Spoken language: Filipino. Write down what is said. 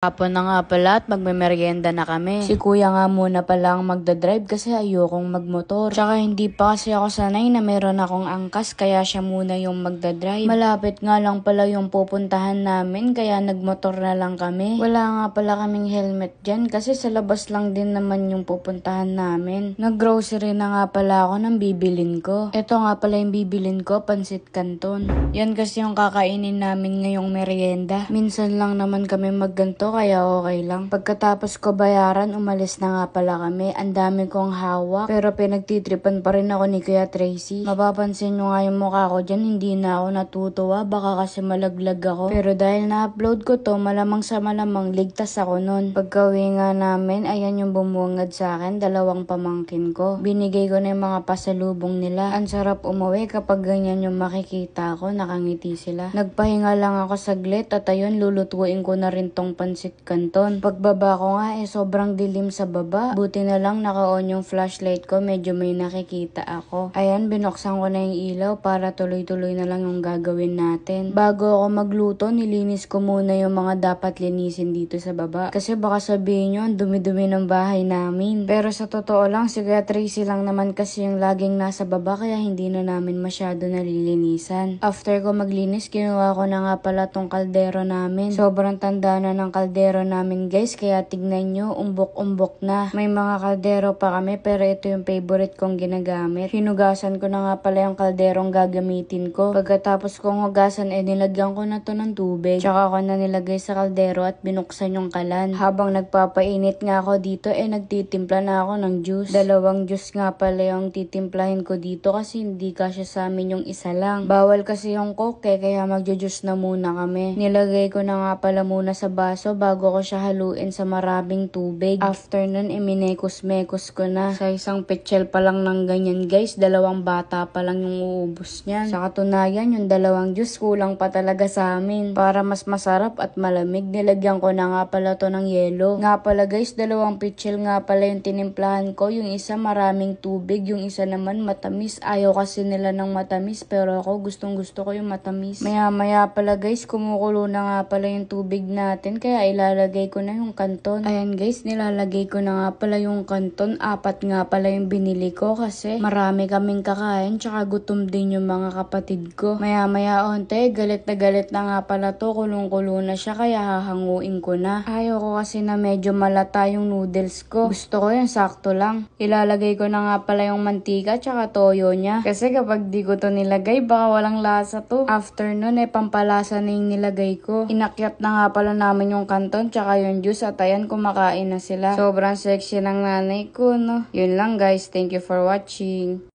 Hapon na nga pala at magmemeryenda na kami. Si kuya nga muna pala ang magdadrive kasi ayokong magmotor. Tsaka hindi pa kasi ako sanay na meron akong angkas kaya siya muna yung magdadrive. Malapit nga lang pala yung pupuntahan namin kaya nagmotor na lang kami. Wala nga pala kaming helmet dyan kasi sa labas lang din naman yung pupuntahan namin. Naggrocery na nga pala ako ng bibilin ko. Ito nga pala yung bibilin ko, pansit kanton. Yan kasi yung kakainin namin ngayong merienda. Minsan lang naman kami magganto dito kaya okay lang. Pagkatapos ko bayaran, umalis na nga pala kami. Ang dami kong hawak pero pinagtitripan pa rin ako ni Kuya Tracy. Mapapansin nyo nga yung mukha ko dyan, hindi na ako natutuwa. Baka kasi malaglag ako. Pero dahil na-upload ko to, malamang sa malamang ligtas ako nun. Pagkawi nga namin, ayan yung bumungad sa akin, dalawang pamangkin ko. Binigay ko na yung mga pasalubong nila. Ang sarap umuwi kapag ganyan yung makikita ko, nakangiti sila. Nagpahinga lang ako saglit at ayun, lulutuin ko na rin tong pansin Vincent Canton. Pagbaba ko nga eh sobrang dilim sa baba. Buti na lang naka-on yung flashlight ko medyo may nakikita ako. Ayan binuksan ko na yung ilaw para tuloy-tuloy na lang yung gagawin natin. Bago ako magluto nilinis ko muna yung mga dapat linisin dito sa baba. Kasi baka sabihin nyo ang dumi-dumi ng bahay namin. Pero sa totoo lang si Kuya Tracy lang naman kasi yung laging nasa baba kaya hindi na namin masyado nalilinisan. After ko maglinis kinuha ko na nga pala tong kaldero namin. Sobrang tanda na ng kaldero kaldero namin guys, kaya tignan nyo, umbok-umbok na. May mga kaldero pa kami, pero ito yung favorite kong ginagamit. Hinugasan ko na nga pala yung kalderong gagamitin ko. Pagkatapos kong hugasan, eh nilagyan ko na to ng tubig. Tsaka ko na nilagay sa kaldero at binuksan yung kalan. Habang nagpapainit nga ako dito, eh nagtitimpla na ako ng juice. Dalawang juice nga pala yung titimplahin ko dito kasi hindi kasya sa amin yung isa lang. Bawal kasi yung coke, eh, kaya magjujuice na muna kami. Nilagay ko na nga pala muna sa baso bago ko siya haluin sa maraming tubig. After nun, iminekos-mekos ko na. Sa isang pechel pa lang ng ganyan guys, dalawang bata pa lang yung uubos niyan. Sa katunayan, yung dalawang juice kulang pa talaga sa amin. Para mas masarap at malamig, nilagyan ko na nga pala to ng yelo. Nga pala guys, dalawang pechel nga pala yung tinimplahan ko. Yung isa maraming tubig, yung isa naman matamis. Ayaw kasi nila ng matamis, pero ako gustong gusto ko yung matamis. Maya maya pala guys, kumukulo na nga pala yung tubig natin, kaya ilalagay ko na yung kanton. Ayan guys, nilalagay ko na nga pala yung kanton. Apat nga pala yung binili ko kasi marami kaming kakain tsaka gutom din yung mga kapatid ko. Maya maya onte, galit na galit na nga pala to. Kulong-kulo na siya kaya hahanguin ko na. Ayoko kasi na medyo malata yung noodles ko. Gusto ko yung sakto lang. Ilalagay ko na nga pala yung mantika tsaka toyo niya. Kasi kapag di ko to nilagay, baka walang lasa to. After nun, eh, pampalasa na yung nilagay ko. Inakyat na nga pala namin yung kanton tsaka yung juice at ayan kumakain na sila. Sobrang sexy ng nanay ko no. Yun lang guys. Thank you for watching.